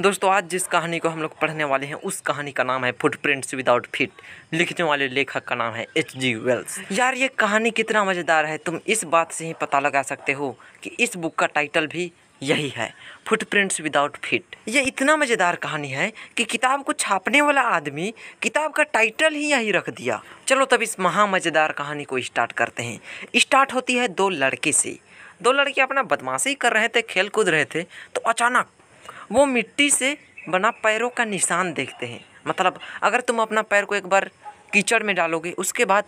दोस्तों आज जिस कहानी को हम लोग पढ़ने वाले हैं उस कहानी का नाम है फुटप्रिंट्स विदाउट फिट लिखने वाले लेखक का नाम है एच जी वेल्स यार ये कहानी कितना मज़ेदार है तुम इस बात से ही पता लगा सकते हो कि इस बुक का टाइटल भी यही है फुटप्रिंट्स विदाउट फिट ये इतना मज़ेदार कहानी है कि किताब को छापने वाला आदमी किताब का टाइटल ही यही रख दिया चलो तब इस महा मज़ेदार कहानी को स्टार्ट करते हैं स्टार्ट होती है दो लड़के से दो लड़के अपना बदमाशी कर रहे थे खेल कूद रहे थे तो अचानक वो मिट्टी से बना पैरों का निशान देखते हैं मतलब अगर तुम अपना पैर को एक बार कीचड़ में डालोगे उसके बाद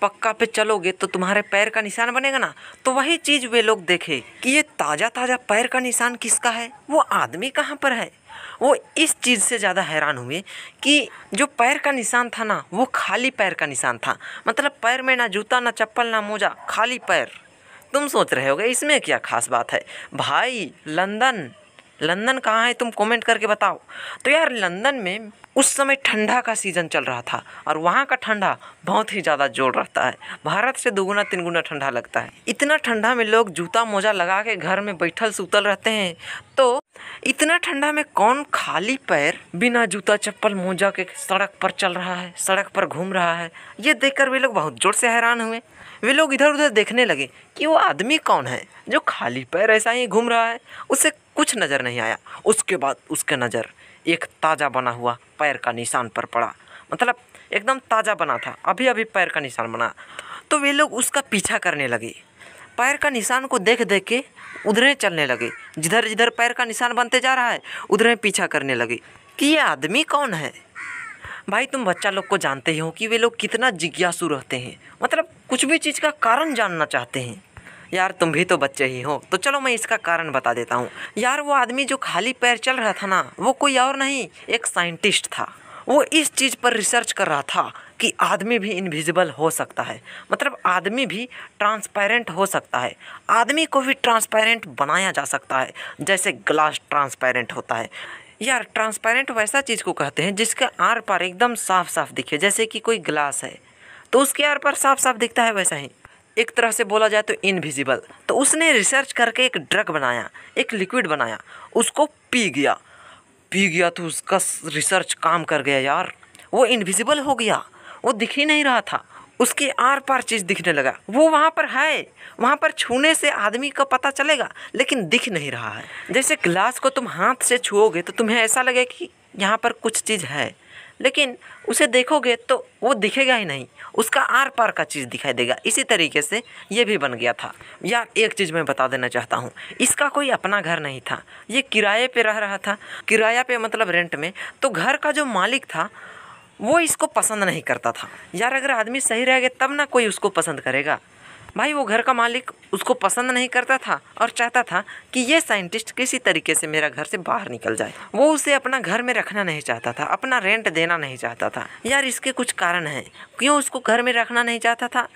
पक्का पे चलोगे तो तुम्हारे पैर का निशान बनेगा ना तो वही चीज़ वे लोग देखे कि ये ताज़ा ताज़ा पैर का निशान किसका है वो आदमी कहाँ पर है वो इस चीज़ से ज़्यादा हैरान हुए कि जो पैर का निशान था ना वो खाली पैर का निशान था मतलब पैर में ना जूता ना चप्पल ना मोजा खाली पैर तुम सोच रहे होगे इसमें क्या खास बात है भाई लंदन लंदन कहाँ है तुम कमेंट करके बताओ तो यार लंदन में उस समय ठंडा का सीज़न चल रहा था और वहाँ का ठंडा बहुत ही ज़्यादा जोर रहता है भारत से दोगुना तीन गुना ठंडा लगता है इतना ठंडा में लोग जूता मोजा लगा के घर में बैठल सूतल रहते हैं तो इतना ठंडा में कौन खाली पैर बिना जूता चप्पल मोजा के सड़क पर चल रहा है सड़क पर घूम रहा है ये देख वे लोग बहुत जोर से हैरान हुए वे लोग इधर उधर देखने लगे कि वो आदमी कौन है जो खाली पैर ऐसा ही घूम रहा है उसे कुछ नज़र नहीं आया उसके बाद उसके नज़र एक ताज़ा बना हुआ पैर का निशान पर पड़ा मतलब एकदम ताज़ा बना था अभी अभी पैर का निशान बना तो वे लोग उसका पीछा करने लगे पैर का निशान को देख देख के उधरें चलने लगे जिधर जिधर पैर का निशान बनते जा रहा है उधर पीछा करने लगे कि ये आदमी कौन है भाई तुम बच्चा लोग को जानते ही हो कि वे लोग कितना जिज्ञासु रहते हैं मतलब कुछ भी चीज़ का कारण जानना चाहते हैं यार तुम भी तो बच्चे ही हो तो चलो मैं इसका कारण बता देता हूँ यार वो आदमी जो खाली पैर चल रहा था ना वो कोई और नहीं एक साइंटिस्ट था वो इस चीज़ पर रिसर्च कर रहा था कि आदमी भी इनविजिबल हो सकता है मतलब आदमी भी ट्रांसपेरेंट हो सकता है आदमी को भी ट्रांसपेरेंट बनाया जा सकता है जैसे ग्लास ट्रांसपेरेंट होता है यार ट्रांसपेरेंट वैसा चीज़ को कहते हैं जिसके आर पार एकदम साफ साफ दिखे जैसे कि कोई ग्लास है तो उसके आर पार साफ साफ दिखता है वैसा ही एक तरह से बोला जाए तो इनविजिबल तो उसने रिसर्च करके एक ड्रग बनाया एक लिक्विड बनाया उसको पी गया पी गया तो उसका रिसर्च काम कर गया यार वो इनविजिबल हो गया वो दिख ही नहीं रहा था उसकी आर पार चीज़ दिखने लगा वो वहाँ पर है वहाँ पर छूने से आदमी का पता चलेगा लेकिन दिख नहीं रहा है जैसे ग्लास को तुम हाथ से छुओगे तो तुम्हें ऐसा लगे कि यहाँ पर कुछ चीज़ है लेकिन उसे देखोगे तो वो दिखेगा ही नहीं उसका आर पार का चीज़ दिखाई देगा इसी तरीके से ये भी बन गया था या एक चीज़ मैं बता देना चाहता हूँ इसका कोई अपना घर नहीं था ये किराए पे रह रहा था किराया पे मतलब रेंट में तो घर का जो मालिक था वो इसको पसंद नहीं करता था यार अगर आदमी सही रहेगा तब ना कोई उसको पसंद करेगा भाई वो घर का मालिक उसको पसंद नहीं करता था और चाहता था कि ये साइंटिस्ट किसी तरीके से मेरा घर से बाहर निकल जाए वो उसे अपना घर में रखना नहीं चाहता था अपना रेंट देना नहीं चाहता था यार इसके कुछ कारण हैं क्यों उसको घर में रखना नहीं चाहता था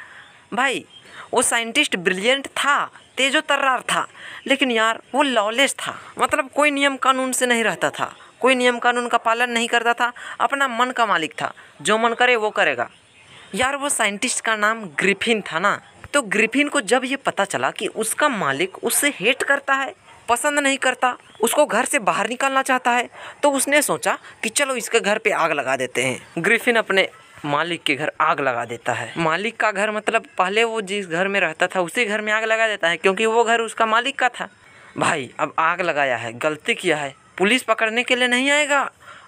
भाई वो साइंटिस्ट ब्रिलियंट था तेजो तर्रार था लेकिन यार वो लॉलेस था मतलब कोई नियम कानून से नहीं रहता था कोई नियम कानून का पालन नहीं करता था अपना मन का मालिक था जो मन करे वो करेगा यार वो साइंटिस्ट का नाम ग्रिफिन था ना तो ग्रिफिन को जब ये पता चला कि उसका मालिक उससे हेट करता है पसंद नहीं करता उसको घर से बाहर निकालना चाहता है तो उसने सोचा कि चलो इसके घर पे आग लगा देते हैं ग्रिफिन अपने मालिक के घर आग लगा देता है मालिक का घर मतलब पहले वो जिस घर में रहता था उसी घर में आग लगा देता है क्योंकि वो घर उसका मालिक का था भाई अब आग लगाया है गलती किया है पुलिस पकड़ने के लिए नहीं आएगा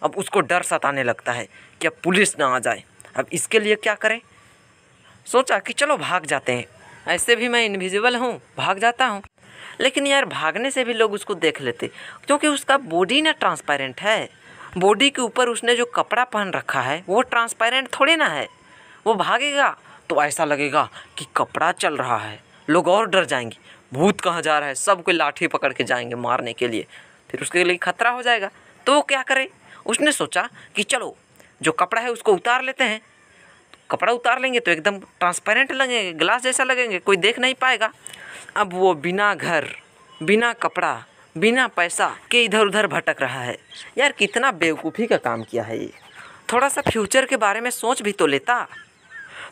अब उसको डर सताने लगता है कि अब पुलिस ना आ जाए अब इसके लिए क्या करें सोचा कि चलो भाग जाते हैं ऐसे भी मैं इनविजिबल हूँ भाग जाता हूँ लेकिन यार भागने से भी लोग उसको देख लेते क्योंकि उसका बॉडी ना ट्रांसपेरेंट है बॉडी के ऊपर उसने जो कपड़ा पहन रखा है वो ट्रांसपेरेंट थोड़ी ना है वो भागेगा तो ऐसा लगेगा कि कपड़ा चल रहा है लोग और डर जाएंगे भूत कहाँ जा रहा है कोई लाठी पकड़ के जाएंगे मारने के लिए फिर उसके लिए खतरा हो जाएगा तो वो क्या करे उसने सोचा कि चलो जो कपड़ा है उसको उतार लेते हैं कपड़ा उतार लेंगे तो एकदम ट्रांसपेरेंट लगेंगे ग्लास जैसा लगेंगे कोई देख नहीं पाएगा अब वो बिना घर बिना कपड़ा बिना पैसा के इधर उधर भटक रहा है यार कितना बेवकूफ़ी का काम किया है ये थोड़ा सा फ्यूचर के बारे में सोच भी तो लेता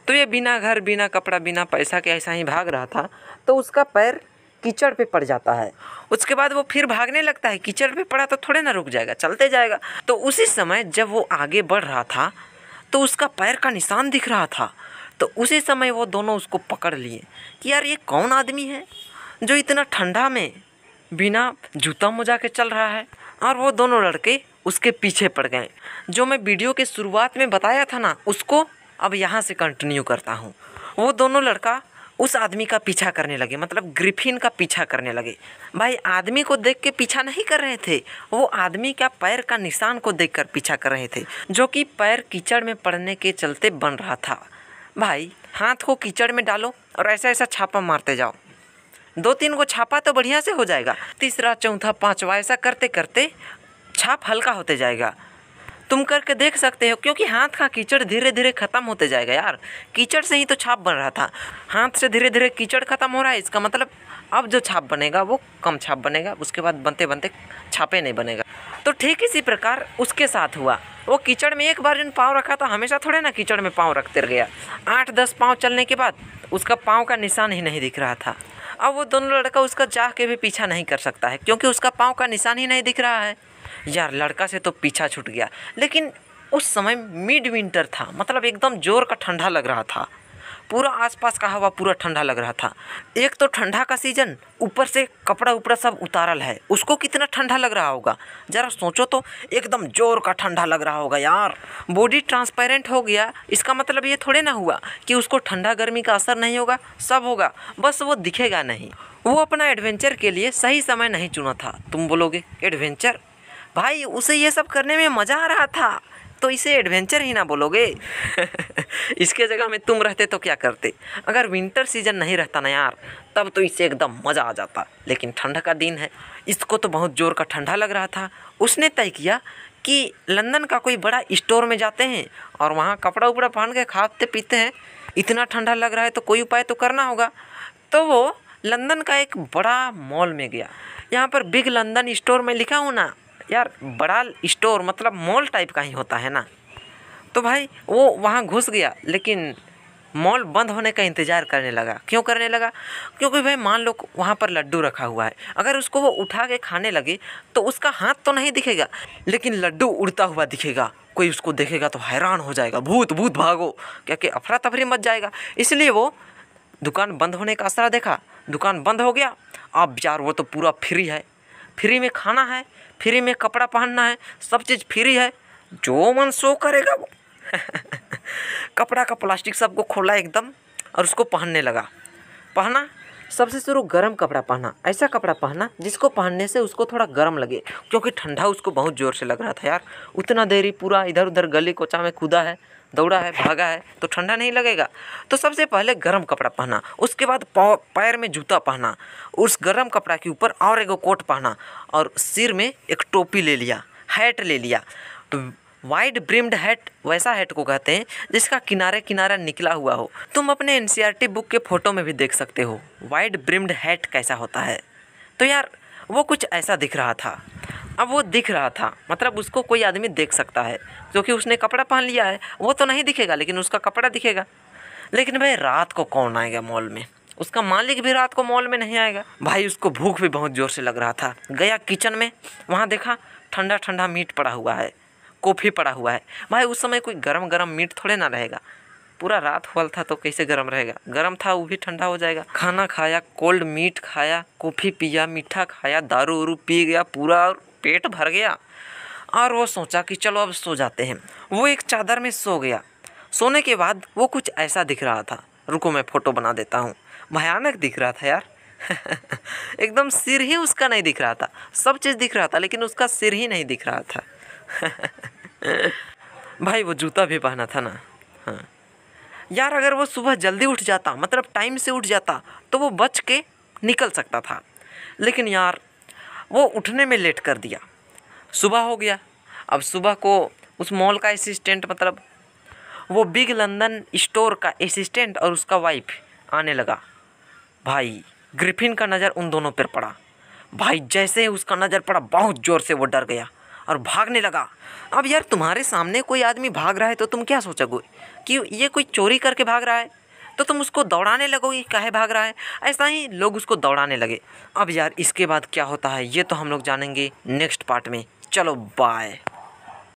तो ये बिना घर बिना कपड़ा बिना पैसा के ऐसा ही भाग रहा था तो उसका पैर कीचड़ पे पड़ जाता है उसके बाद वो फिर भागने लगता है कीचड़ पे पड़ा तो थोड़े ना रुक जाएगा चलते जाएगा तो उसी समय जब वो आगे बढ़ रहा था तो उसका पैर का निशान दिख रहा था तो उसी समय वो दोनों उसको पकड़ लिए कि यार ये कौन आदमी है जो इतना ठंडा में बिना जूता मोजा के चल रहा है और वो दोनों लड़के उसके पीछे पड़ गए जो मैं वीडियो के शुरुआत में बताया था ना उसको अब यहाँ से कंटिन्यू करता हूँ वो दोनों लड़का उस आदमी का पीछा करने लगे मतलब ग्रिफिन का पीछा करने लगे भाई आदमी को देख के पीछा नहीं कर रहे थे वो आदमी का पैर का निशान को देखकर पीछा कर रहे थे जो कि पैर कीचड़ में पड़ने के चलते बन रहा था भाई हाथ को कीचड़ में डालो और ऐसा ऐसा छापा मारते जाओ दो तीन को छापा तो बढ़िया से हो जाएगा तीसरा चौथा पाँचवा ऐसा करते करते छाप हल्का होते जाएगा तुम करके देख सकते हो क्योंकि हाथ का कीचड़ धीरे धीरे ख़त्म होते जाएगा यार कीचड़ से ही तो छाप बन रहा था हाथ से धीरे धीरे कीचड़ ख़त्म हो रहा है इसका मतलब अब जो छाप बनेगा वो कम छाप बनेगा उसके बाद बनते बनते छापे नहीं बनेगा तो ठीक इसी प्रकार उसके साथ हुआ वो कीचड़ में एक बार जिन पाँव रखा था हमेशा थोड़े ना कीचड़ में पाँव रखते गया आठ दस पाँव चलने के बाद उसका पाँव का निशान ही नहीं दिख रहा था अब वो दोनों लड़का उसका चाह के भी पीछा नहीं कर सकता है क्योंकि उसका पाँव का निशान ही नहीं दिख रहा है यार लड़का से तो पीछा छूट गया लेकिन उस समय मिड विंटर था मतलब एकदम जोर का ठंडा लग रहा था पूरा आसपास का हवा पूरा ठंडा लग रहा था एक तो ठंडा का सीज़न ऊपर से कपड़ा उपड़ा सब उतारल है उसको कितना ठंडा लग रहा होगा ज़रा सोचो तो एकदम जोर का ठंडा लग रहा होगा यार बॉडी ट्रांसपेरेंट हो गया इसका मतलब ये थोड़े ना हुआ कि उसको ठंडा गर्मी का असर नहीं होगा सब होगा बस वो दिखेगा नहीं वो अपना एडवेंचर के लिए सही समय नहीं चुना था तुम बोलोगे एडवेंचर भाई उसे ये सब करने में मज़ा आ रहा था तो इसे एडवेंचर ही ना बोलोगे इसके जगह में तुम रहते तो क्या करते अगर विंटर सीजन नहीं रहता ना यार तब तो इसे एकदम मज़ा आ जाता लेकिन ठंड का दिन है इसको तो बहुत ज़ोर का ठंडा लग रहा था उसने तय किया कि लंदन का कोई बड़ा स्टोर में जाते हैं और वहाँ कपड़ा उपड़ा पहन के खाते पीते हैं इतना ठंडा लग रहा है तो कोई उपाय तो करना होगा तो वो लंदन का एक बड़ा मॉल में गया यहाँ पर बिग लंदन स्टोर में लिखा हूँ ना यार बड़ा स्टोर मतलब मॉल टाइप का ही होता है ना तो भाई वो वहाँ घुस गया लेकिन मॉल बंद होने का इंतज़ार करने लगा क्यों करने लगा क्योंकि भाई मान लो वहाँ पर लड्डू रखा हुआ है अगर उसको वो उठा के खाने लगे तो उसका हाथ तो नहीं दिखेगा लेकिन लड्डू उड़ता हुआ दिखेगा कोई उसको देखेगा तो हैरान हो जाएगा भूत भूत भागो क्या कि अफरा तफरी मच जाएगा इसलिए वो दुकान बंद होने का असरा देखा दुकान बंद हो गया अब यार वो तो पूरा फ्री है फ्री में खाना है फ्री में कपड़ा पहनना है सब चीज़ फ्री है जो मन शो करेगा वो कपड़ा का प्लास्टिक सबको खोला एकदम और उसको पहनने लगा पहना सबसे शुरू गर्म कपड़ा पहना ऐसा कपड़ा पहना जिसको पहनने से उसको थोड़ा गर्म लगे क्योंकि ठंडा उसको बहुत ज़ोर से लग रहा था यार उतना देरी पूरा इधर उधर गली कोचा में कूदा है दौड़ा है भागा है तो ठंडा नहीं लगेगा तो सबसे पहले गर्म कपड़ा पहना उसके बाद पैर में जूता पहना उस गर्म कपड़ा के ऊपर और एगो कोट पहना और सिर में एक टोपी ले लिया हैट ले लिया वाइड ब्रिम्ड हैट वैसा हैट को कहते हैं जिसका किनारे किनारा निकला हुआ हो तुम अपने एन बुक e के फ़ोटो में भी देख सकते हो वाइड ब्रिम्ड हैट कैसा होता है तो यार वो कुछ ऐसा दिख रहा था अब वो दिख रहा था मतलब उसको कोई आदमी देख सकता है क्योंकि उसने कपड़ा पहन लिया है वो तो नहीं दिखेगा लेकिन उसका कपड़ा दिखेगा लेकिन भाई रात को कौन आएगा मॉल में उसका मालिक भी रात को मॉल में नहीं आएगा भाई उसको भूख भी बहुत ज़ोर से लग रहा था गया किचन में वहाँ देखा ठंडा ठंडा मीट पड़ा हुआ है कॉफ़ी पड़ा हुआ है भाई उस समय कोई गरम गरम मीट थोड़े ना रहेगा पूरा रात हुआ था तो कैसे गर्म रहेगा गर्म था वो भी ठंडा हो जाएगा खाना खाया कोल्ड मीट खाया कॉफ़ी पिया मीठा खाया दारू वारू पी गया पूरा और पेट भर गया और वो सोचा कि चलो अब सो जाते हैं वो एक चादर में सो गया सोने के बाद वो कुछ ऐसा दिख रहा था रुको मैं फ़ोटो बना देता हूँ भयानक दिख रहा था यार एकदम सिर ही उसका नहीं दिख रहा था सब चीज़ दिख रहा था लेकिन उसका सिर ही नहीं दिख रहा था भाई वो जूता भी पहना था ना हाँ यार अगर वो सुबह जल्दी उठ जाता मतलब टाइम से उठ जाता तो वो बच के निकल सकता था लेकिन यार वो उठने में लेट कर दिया सुबह हो गया अब सुबह को उस मॉल का असिस्टेंट मतलब वो बिग लंदन स्टोर का असिस्टेंट और उसका वाइफ आने लगा भाई ग्रिफिन का नज़र उन दोनों पर पड़ा भाई जैसे ही उसका नज़र पड़ा बहुत ज़ोर से वो डर गया और भागने लगा अब यार तुम्हारे सामने कोई आदमी भाग रहा है तो तुम क्या सोचोगे कि ये कोई चोरी करके भाग रहा है तो तुम उसको दौड़ाने लगोगी कहे भाग रहा है ऐसा ही लोग उसको दौड़ाने लगे अब यार इसके बाद क्या होता है ये तो हम लोग जानेंगे नेक्स्ट पार्ट में चलो बाय